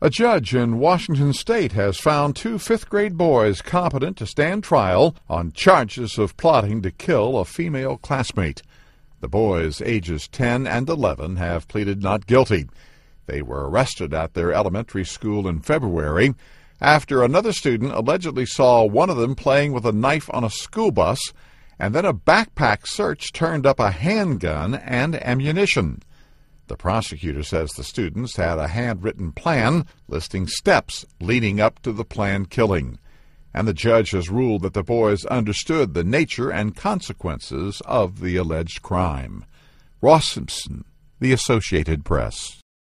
A judge in Washington state has found two fifth grade boys competent to stand trial on charges of plotting to kill a female classmate. The boys, ages 10 and 11, have pleaded not guilty. They were arrested at their elementary school in February after another student allegedly saw one of them playing with a knife on a school bus, and then a backpack search turned up a handgun and ammunition. The prosecutor says the students had a handwritten plan listing steps leading up to the planned killing, and the judge has ruled that the boys understood the nature and consequences of the alleged crime. Ross Simpson, The Associated Press.